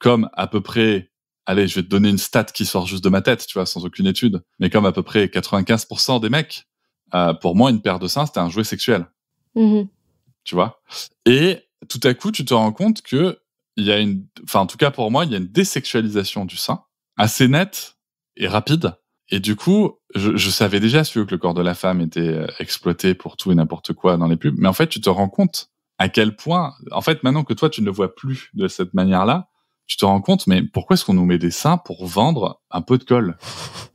comme à peu près allez, je vais te donner une stat qui sort juste de ma tête, tu vois, sans aucune étude. Mais comme à peu près 95% des mecs, euh, pour moi, une paire de seins, c'était un jouet sexuel. Mm-hmm. Tu vois Et tout à coup, tu te rends compte que il y a une, enfin, en tout cas pour moi, il y a une désexualisation du sein assez nette et rapide. Et du coup, je, savais déjà, si que le corps de la femme était euh, exploité pour tout et n'importe quoi dans les pubs. Mais en fait, tu te rends compte à quel point, en fait, maintenant que toi, tu ne le vois plus de cette manière-là, tu te rends compte, mais pourquoi est-ce qu'on nous met des seins pour vendre un peu de colle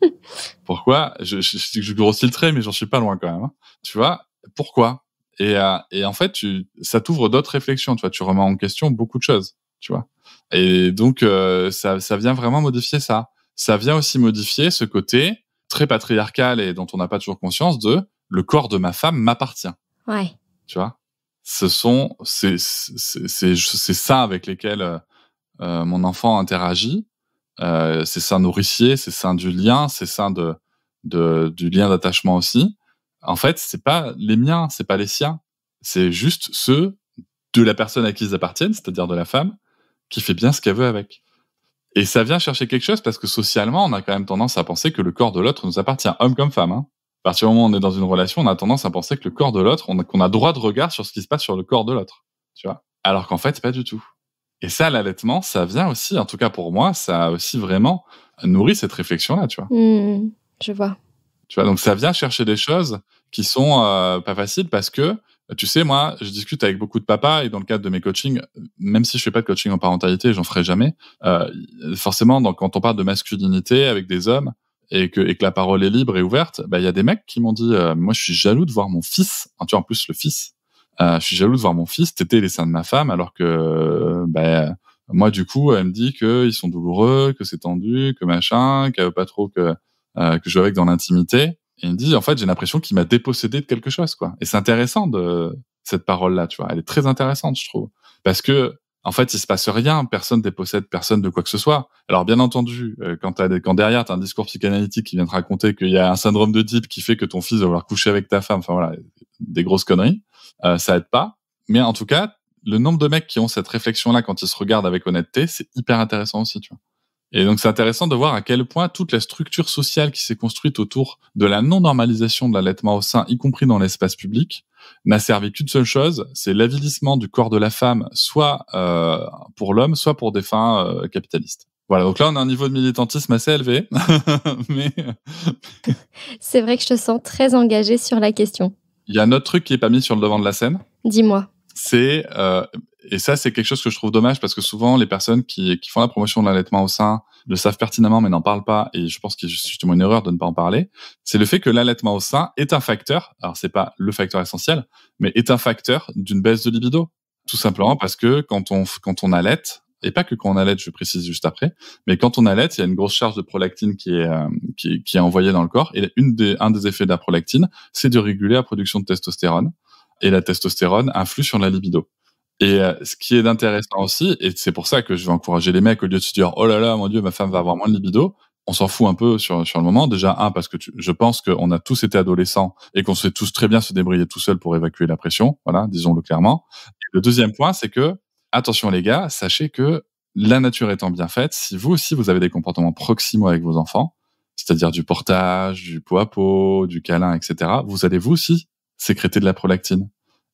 Pourquoi je, je, je, grossis le trait, mais j'en suis pas loin quand même. Hein. Tu vois Pourquoi et, euh, et, en fait, tu, ça t'ouvre d'autres réflexions. Tu vois, tu remets en question beaucoup de choses. Tu vois Et donc, euh, ça, ça vient vraiment modifier ça. Ça vient aussi modifier ce côté très patriarcal et dont on n'a pas toujours conscience de le corps de ma femme m'appartient. Ouais. Tu vois Ce sont c'est c'est ça avec lesquels euh, euh, mon enfant interagit, euh, c'est sain nourricier, c'est ça du lien, c'est ça de, du lien d'attachement aussi. En fait, c'est pas les miens, c'est pas les siens, c'est juste ceux de la personne à qui ils appartiennent, c'est-à-dire de la femme, qui fait bien ce qu'elle veut avec. Et ça vient chercher quelque chose parce que socialement, on a quand même tendance à penser que le corps de l'autre nous appartient, homme comme femme. Hein. À partir du moment où on est dans une relation, on a tendance à penser que le corps de l'autre, qu'on a, droit de regard sur ce qui se passe sur le corps de l'autre, tu vois. Alors qu'en fait, pas du tout. Et ça, l'allaitement, ça vient aussi, en tout cas pour moi, ça a aussi vraiment nourri cette réflexion-là, tu vois. Mmh, mmh, je vois. Tu vois, donc ça vient chercher des choses qui sont euh, pas faciles parce que, tu sais, moi, je discute avec beaucoup de papas et dans le cadre de mes coachings, même si je fais pas de coaching en parentalité, j'en ferai jamais. Euh, forcément, quand on parle de masculinité avec des hommes et que, et que la parole est libre et ouverte, bah, il y a des mecs qui m'ont dit, euh, moi, je suis jaloux de voir mon fils. Hein, tu en plus, le fils, euh, je suis jaloux de voir mon fils T'étais les seins de ma femme alors que bah, moi du coup elle me dit qu'ils sont douloureux, que c'est tendu, que machin, qu'elle veut pas trop que euh, que je joue avec dans l'intimité. Et il me dit en fait j'ai l'impression qu'il m'a dépossédé de quelque chose quoi. Et c'est intéressant de cette parole là, tu vois, elle est très intéressante je trouve parce que en fait, il se passe rien, personne dépossède personne de quoi que ce soit. Alors bien entendu, euh, quand, derrière tu as un discours psychanalytique qui vient te raconter qu'il y a un syndrome de type qui fait que ton fils va vouloir coucher avec ta femme, enfin voilà, des grosses conneries, euh, ça aide pas. Mais en tout cas, le nombre de mecs qui ont cette réflexion-là quand ils se regardent avec honnêteté, c'est hyper intéressant aussi, tu vois. Et donc c'est intéressant de voir à quel point toute la structure sociale qui s'est construite autour de la non-normalisation de l'allaitement au sein, y compris dans l'espace public, n'a servi qu'une seule chose, c'est l'avilissement du corps de la femme, soit euh, pour l'homme, soit pour des fins euh, capitalistes. Voilà, donc là on a un niveau de militantisme assez élevé, mais... c'est vrai que je te sens très engagée sur la question. Il y a un autre truc qui est pas mis sur le devant de la scène. Dis-moi. C'est euh, et ça, c'est quelque chose que je trouve dommage parce que souvent, les personnes qui, font la promotion de l'allaitement au sein le savent pertinemment mais n'en parlent pas. Et je pense y a justement une erreur de ne pas en parler. C'est le fait que l'allaitement au sein est un facteur. Alors, c'est pas le facteur essentiel, mais est un facteur d'une baisse de libido. Tout simplement parce que quand on, quand on allaite, et pas que quand on allaite, je précise juste après, mais quand on allaite, il y a une grosse charge de prolactine qui est, euh, qui, est envoyée dans le corps. Et une des, un des effets de la prolactine, c'est de réguler la production de testostérone. Et la testostérone influe sur la libido. Et euh, ce qui est intéressant aussi, et c'est pour ça que je vais encourager les mecs au lieu de se dire oh là là mon dieu ma femme va avoir moins de libido, on s'en fout un peu sur sur le moment. Déjà un parce que je pense qu'on a tous été adolescents et qu'on sait tous très bien se débrouiller tout seul pour évacuer la pression. Voilà, disons-le clairement. le deuxième point, c'est que attention les gars, sachez que la nature étant bien faite, si vous aussi vous avez des comportements proximaux avec vos enfants, c'est-à-dire du portage, du pot à du câlin, etc., vous allez vous aussi sécréter de la prolactine.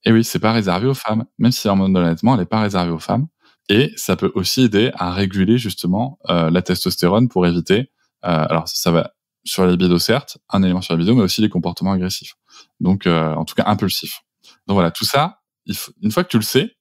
Et oui, c'est pas réservé aux femmes, même si l'hormone de elle n'est pas réservée aux femmes. Et ça peut aussi aider à réguler justement euh, la testostérone pour éviter, euh, alors ça, ça va sur la libido certes, un élément sur la libido, mais aussi les comportements agressifs. Donc, euh, en tout cas, impulsifs. Donc voilà, tout ça, il une fois que tu le sais,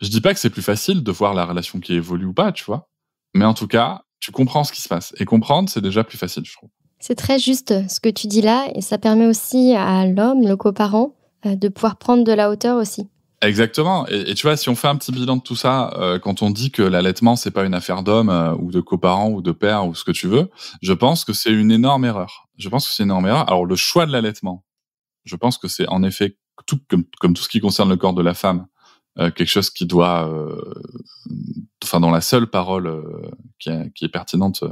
je dis pas que c'est plus facile de voir la relation qui évolue ou pas, tu vois. Mais en tout cas, tu comprends ce qui se passe. Et comprendre, c'est déjà plus facile, je trouve. C'est très juste euh, ce que tu dis là, et ça permet aussi à l'homme, le coparent, euh, de pouvoir prendre de la hauteur aussi. Exactement. Et, tu vois, si on fait un petit bilan de tout ça, euh, quand on dit que l'allaitement c'est pas une affaire d'homme euh, ou de coparents ou de père ou ce que tu veux, je pense que c'est une énorme erreur. Je pense que c'est une énorme erreur. Alors le choix de l'allaitement, je pense que c'est en effet tout comme, tout ce qui concerne le corps de la femme, euh, quelque chose qui doit, euh, enfin dont la seule parole euh, qui, qui, est pertinente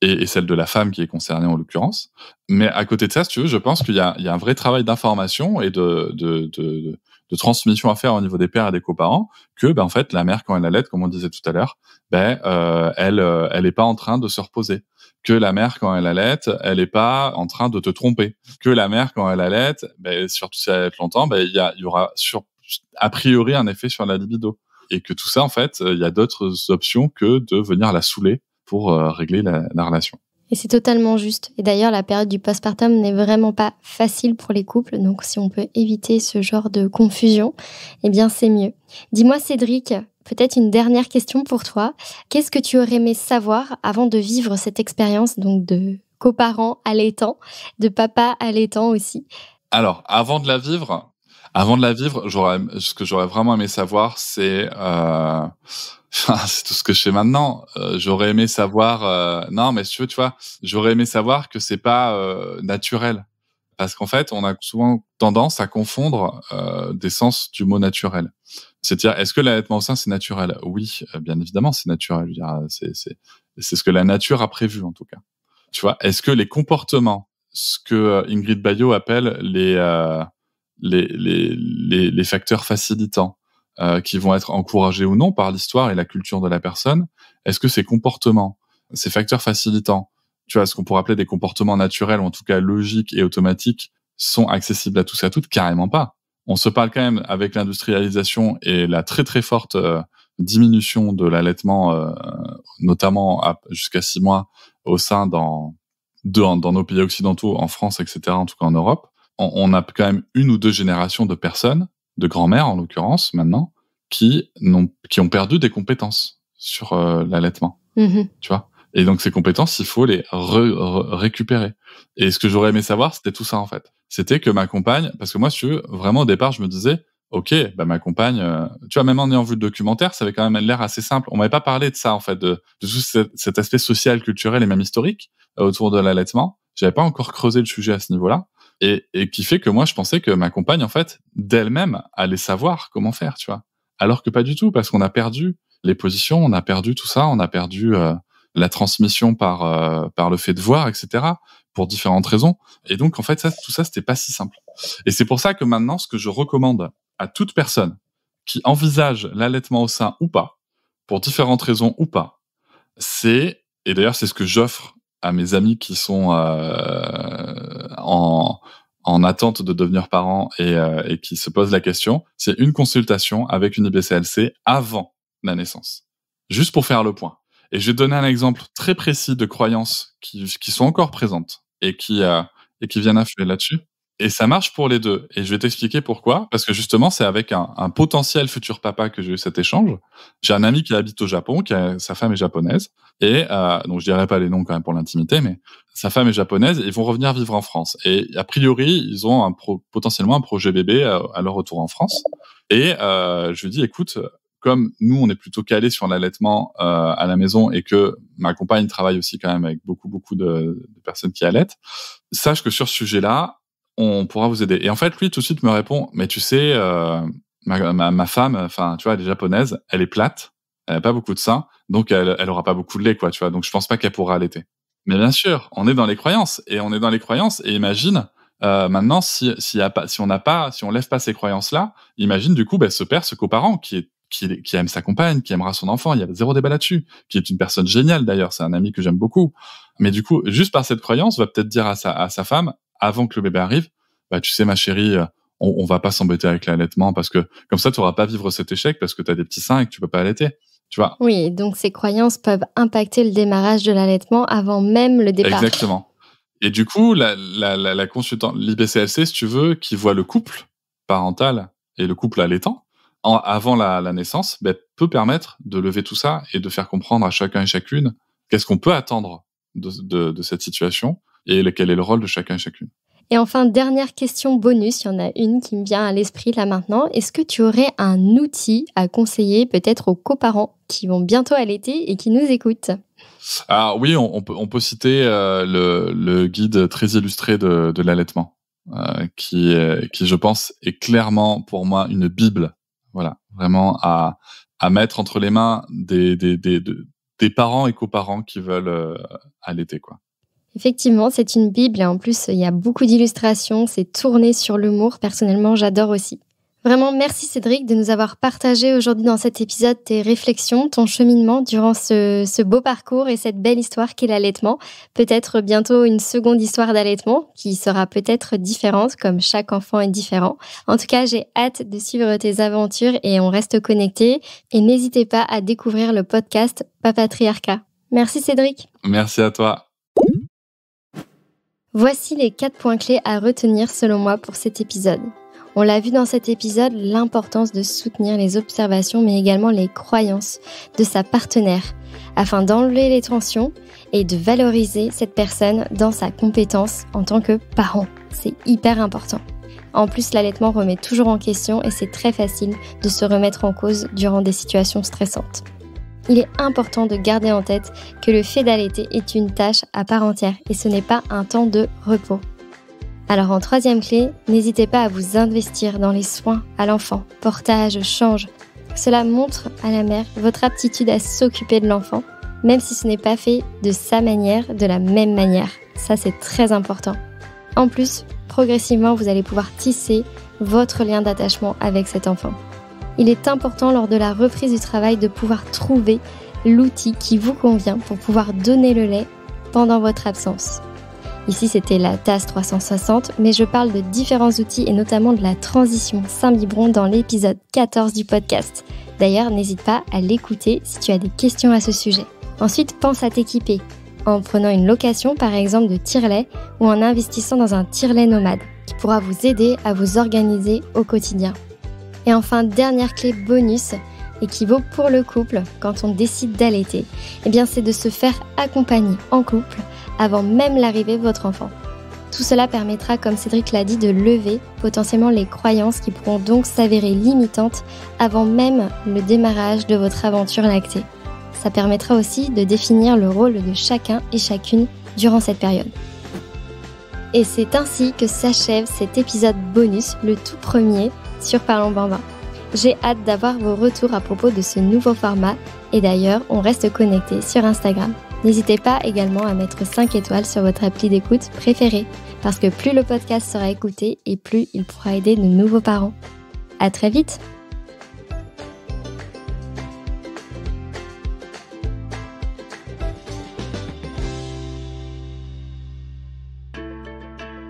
est, celle de la femme qui est concernée en l'occurrence. Mais à côté de ça, si tu veux, je pense qu'il y, y a, un vrai travail d'information et de, de, de, de, transmission à faire au niveau des pères et des coparents que, ben, en fait, la mère quand elle allait, comme on disait tout à l'heure, ben, elle, elle n'est pas en train de se reposer que la mère quand elle allait, elle n'est pas en train de te tromper. Que la mère quand elle allait, ben, surtout si elle allait longtemps, ben il y, y, aura sur a priori un effet sur la libido. Et que tout ça, en fait, euh, il y a d'autres options que de venir la saouler pour euh, régler la, relation. Et c'est totalement juste. Et d'ailleurs, la période du postpartum n'est vraiment pas facile pour les couples. Donc, si on peut éviter ce genre de confusion, eh bien, c'est mieux. Dis-moi, Cédric, peut-être une dernière question pour toi. Qu'est-ce que tu aurais aimé savoir avant de vivre cette expérience, donc de coparent allaitant, de papa allaitant aussi? Alors, avant de la vivre, avant de la vivre, j'aurais, ce que j'aurais vraiment aimé savoir, c'est, euh, c'est tout ce que je sais maintenant. Euh, j'aurais aimé savoir, euh, non, mais si tu veux, tu vois, j'aurais aimé savoir que c'est pas euh, naturel, parce qu'en fait, on a souvent tendance à confondre euh, des sens du mot naturel. C'est-à-dire, est-ce que l'allaitement au sein c'est naturel Oui, bien évidemment, c'est naturel. C'est, c'est, c'est ce que la nature a prévu en tout cas. Tu vois, est-ce que les comportements, ce que Ingrid Bayo appelle les les, les, facteurs facilitants euh, qui vont être encouragés ou non par l'histoire et la culture de la personne. Est-ce que ces comportements, ces facteurs facilitants, tu vois, ce qu'on pourrait appeler des comportements naturels ou en tout cas logiques et automatiques, sont accessibles à tous et à toutes Carrément pas. On se parle quand même avec l'industrialisation et la très très forte euh, diminution de l'allaitement, euh, notamment jusqu'à six mois au sein dans, de, dans nos pays occidentaux, en France, etc., en tout cas en Europe, on, a quand même une ou deux générations de personnes, de grand-mères en l'occurrence maintenant, qui n'ont qui ont perdu des compétences sur euh, l'allaitement. Mm-hmm. Tu vois. Et donc ces compétences, il faut les récupérer. Et ce que j'aurais aimé savoir, c'était tout ça en fait. C'était que ma compagne, parce que moi, si vraiment au départ, je me disais, ok, bah ma compagne, euh, tu vois, même en ayant vu le documentaire, ça avait quand même l'air assez simple. On m'avait pas parlé de ça en fait, de, tout cet, aspect social, culturel et même historique euh, autour de l'allaitement. J'avais pas encore creusé le sujet à ce niveau-là. Et, et, qui fait que moi, je pensais que ma compagne, en fait, d'elle-même, allait savoir comment faire, tu vois. Alors que pas du tout, parce qu'on a perdu les positions, on a perdu tout ça, on a perdu euh, la transmission par euh, par le fait de voir, etc. Pour différentes raisons. Et donc, en fait, ça, tout ça, c'était pas si simple. Et c'est pour ça que maintenant, ce que je recommande à toute personne qui envisage l'allaitement au sein ou pas, pour différentes raisons ou pas, c'est et d'ailleurs, c'est ce que j'offre à mes amis qui sont euh, en, attente de devenir parent euh, et, qui se pose la question, c'est une consultation avec une IBCLC avant la naissance, juste pour faire le point. Et vais donné un exemple très précis de croyances qui, sont encore présentes et qui, euh, et qui viennent affluer là-dessus. Et ça marche pour les deux. Et je vais t'expliquer pourquoi. Parce que justement, c'est avec un, potentiel futur papa que j'ai eu cet échange. J'ai un ami qui habite au Japon, qui a, sa femme est japonaise. Et euh, donc, je dirais pas les noms quand même pour l'intimité, mais sa femme est japonaise. Ils vont revenir vivre en France. Et a priori, ils ont un potentiellement un projet bébé euh, à, leur retour en France. Et euh, je lui dis, écoute, comme nous, on est plutôt calé sur l'allaitement euh, à la maison et que ma compagne travaille aussi quand même avec beaucoup, beaucoup de, de personnes qui allaitent, sache que sur ce sujet-là, on pourra vous aider. Et en fait, lui, tout de suite me répond, mais tu sais, euh, ma, ma, femme, enfin, tu vois, elle est japonaise, elle est plate, elle n'a pas beaucoup de seins, donc elle, elle aura pas beaucoup de lait, quoi, tu vois. Donc je pense pas qu'elle pourra allaiter. Mais bien sûr, on est dans les croyances, et on est dans les croyances, et imagine, euh, maintenant, si, si, y a pas, si on n'a pas, si on lève pas ces croyances-là, imagine du coup, ben, ce père, ce coparent qui est qui, qui, aime sa compagne, qui aimera son enfant, il y a zéro débat là-dessus, qui est une personne géniale d'ailleurs, c'est un ami que j'aime beaucoup. Mais du coup, juste par cette croyance, va peut-être dire à sa, à sa femme, avant que le bébé arrive, bah, tu sais, ma chérie, euh, on, on va pas s'embêter avec l'allaitement parce que comme ça, tu n'auras pas à vivre cet échec parce que tu as des petits seins et que tu peux pas allaiter. Tu vois oui, donc ces croyances peuvent impacter le démarrage de l'allaitement avant même le départ. Exactement. Et du coup, la, consultante, l'IBCLC, si tu veux, qui voit le couple parental et le couple allaitant avant la, naissance, bah, peut permettre de lever tout ça et de faire comprendre à chacun et chacune qu'est-ce qu'on peut attendre de cette situation et quel est le rôle de chacun et chacune. Et enfin, dernière question bonus, il y en a une qui me vient à l'esprit là maintenant. Est-ce que tu aurais un outil à conseiller peut-être aux coparents qui vont bientôt allaiter et qui nous écoutent Ah oui, on, peut, citer euh, le, guide très illustré de, l'allaitement, euh, qui, je pense est clairement pour moi une bible. Voilà, vraiment à, mettre entre les mains des, des parents et coparents qui veulent euh, allaiter quoi. Effectivement, c'est une Bible et en plus, il y a beaucoup d'illustrations, c'est tourné sur l'humour. Personnellement, j'adore aussi. Vraiment, merci Cédric de nous avoir partagé aujourd'hui dans cet épisode tes réflexions, ton cheminement durant ce, beau parcours et cette belle histoire qu'est l'allaitement. Peut-être bientôt une seconde histoire d'allaitement qui sera peut-être différente comme chaque enfant est différent. En tout cas, j'ai hâte de suivre tes aventures et on reste connectés. Et n'hésitez pas à découvrir le podcast Papatriarca. Merci Cédric. Merci à toi. Voici les quatre points clés à retenir selon moi pour cet épisode. On l'a vu dans cet épisode, l'importance de soutenir les observations mais également les croyances de sa partenaire afin d'enlever les tensions et de valoriser cette personne dans sa compétence en tant que parent. C'est hyper important. En plus, l'allaitement remet toujours en question et c'est très facile de se remettre en cause durant des situations stressantes il est important de garder en tête que le fait est une tâche à part entière et ce n'est pas un temps de repos. Alors en troisième clé, n'hésitez pas à vous investir dans les soins à l'enfant, portage, change. Cela montre à la mère votre aptitude à s'occuper de l'enfant, même si ce n'est pas fait de sa manière, de la même manière. Ça c'est très important. En plus, progressivement, vous allez pouvoir tisser votre lien d'attachement avec cet enfant il est important lors de la reprise du travail de pouvoir trouver l'outil qui vous convient pour pouvoir donner le lait pendant votre absence. Ici, c'était la tasse 360, mais je parle de différents outils et notamment de la transition Saint-Biberon dans l'épisode 14 du podcast. D'ailleurs, n'hésite pas à l'écouter si tu as des questions à ce sujet. Ensuite, pense à t'équiper en prenant une location par exemple de tire-lait ou en investissant dans un tire-lait nomade qui pourra vous aider à vous organiser au quotidien. Et enfin, dernière clé bonus et qui vaut pour le couple quand on décide d'allaiter, et eh bien c'est de se faire accompagner en couple avant même l'arrivée de votre enfant. Tout cela permettra, comme Cédric l'a dit, de lever potentiellement les croyances qui pourront donc s'avérer limitantes avant même le démarrage de votre aventure lactée. Ça permettra aussi de définir le rôle de chacun et chacune durant cette période. Et c'est ainsi que s'achève cet épisode bonus, le tout premier, sur Parlons Bambin. J'ai hâte d'avoir vos retours à propos de ce nouveau format et d'ailleurs, on reste connecté sur Instagram. N'hésitez pas également à mettre 5 étoiles sur votre appli d'écoute préférée parce que plus le podcast sera écouté et plus il pourra aider de nouveaux parents. À très vite!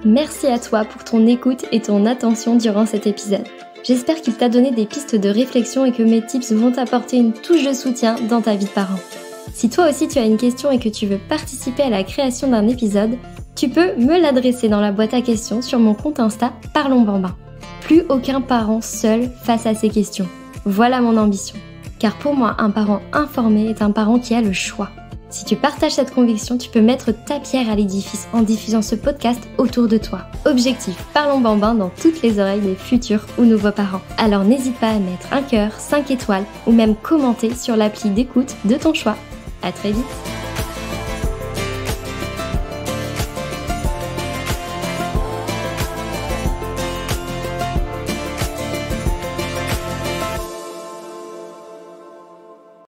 Merci à toi pour ton écoute et ton attention durant cet épisode. J'espère qu'il t'a donné des pistes de réflexion et que mes tips vont t'apporter une touche de soutien dans ta vie de parent. Si toi aussi tu as une question et que tu veux participer à la création d'un épisode, tu peux me l'adresser dans la boîte à questions sur mon compte Insta Parlons Bambin. Plus aucun parent seul face à ces questions. Voilà mon ambition. Car pour moi, un parent informé est un parent qui a le choix. Si tu partages cette conviction, tu peux mettre ta pierre à l'édifice en diffusant ce podcast autour de toi. Objectif, parlons bambin dans toutes les oreilles des futurs ou nouveaux parents. Alors n'hésite pas à mettre un cœur, 5 étoiles ou même commenter sur l'appli d'écoute de ton choix. À très vite